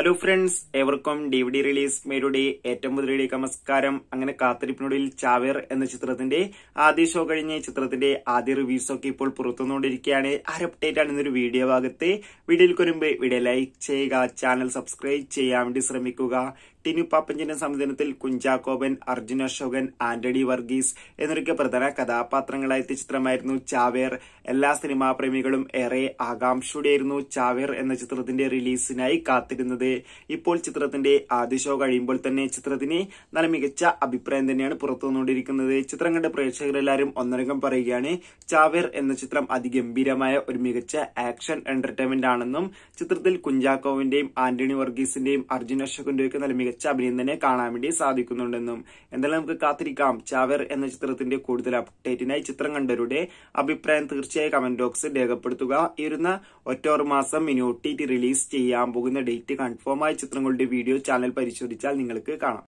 hello friends എവർക്കും D V D release മേരുടെ ഏറ്റവും പുതിയ നമസ്കാരം അങ്ങനെ കാത്തിരിപ്പിനുള്ളിൽ ചാവേർ എന്ന ചിത്രത്തിന്റെ ആദ്യ ഷോ കഴിഞ്ഞ ചിത്രത്തിന്റെ ആദ്യ റിവ്യൂസ് ഒക്കെ ഇപ്പോൾ പുറത്തുനിന്നുകൊണ്ടിരിക്കുകയാണ് ആ അപ്ഡേറ്റ് ആണ് ഇന്നൊരു വീഡിയോ ഭാഗത്ത് വീഡിയോയിൽ കൊരുമ്പ് വീഡിയോ ലൈക്ക് ചെയ്യുക ചാനൽ സബ്സ്ക്രൈബ് ചെയ്യാൻ വേണ്ടി ശ്രമിക്കുക ടിനു പാപ്പഞ്ചിന്റെ സംവിധാനത്തിൽ കുഞ്ചാക്കോബൻ അർജുൻ അശോകൻ ആന്റണി വർഗീസ് എന്നൊക്കെ പ്രധാന കഥാപാത്രങ്ങളായ ചിത്രമായിരുന്നു ചാവേർ എല്ലാ സിനിമാ പ്രേമികളും ഏറെ ആകാംക്ഷയുടെയായിരുന്നു ചാവേർ എന്ന ചിത്രത്തിന്റെ റിലീസിനായി കാത്തിരുന്നത് ഇപ്പോൾ ചിത്രത്തിന്റെ ആദ്യ ഷോ കഴിയുമ്പോൾ തന്നെ ചിത്രത്തിന് നല്ല മികച്ച അഭിപ്രായം തന്നെയാണ് പുറത്തു വന്നുകൊണ്ടിരിക്കുന്നത് ചിത്രം കണ്ട പ്രേക്ഷകരെല്ലാവരും ഒന്നരംഗം പറയുകയാണ് ചാവേർ എന്ന ചിത്രം അതിഗംഭീരമായ ഒരു മികച്ച ആക്ഷൻ എന്റർടൈൻമെന്റ് ആണെന്നും ചിത്രത്തിൽ കുഞ്ചാക്കോവിന്റെയും ആന്റണി വർഗീസിന്റെയും അർജുൻ അശോകന്റെയും നല്ല മികച്ച അഭിനയം തന്നെ കാണാൻ വേണ്ടി സാധിക്കുന്നുണ്ടെന്നും എന്തായാലും നമുക്ക് കാത്തിരിക്കാം ചാവേർ എന്ന ചിത്രത്തിന്റെ കൂടുതൽ അപ്ഡേറ്റിനായി ചിത്രം കണ്ടവരുടെ അഭിപ്രായം തീർച്ചയായും കമന്റ് ബോക്സിൽ രേഖപ്പെടുത്തുക ഇരുന്ന ഒറ്റോർ മാസം ഇനി ഒ ടി റിലീസ് ചെയ്യാൻ പോകുന്ന ഡേറ്റ് കണ്ടു ഷോർട്ട് ചിത്രങ്ങളുടെ വീഡിയോ ചാനൽ പരിശോധിച്ചാൽ നിങ്ങൾക്ക് കാണാം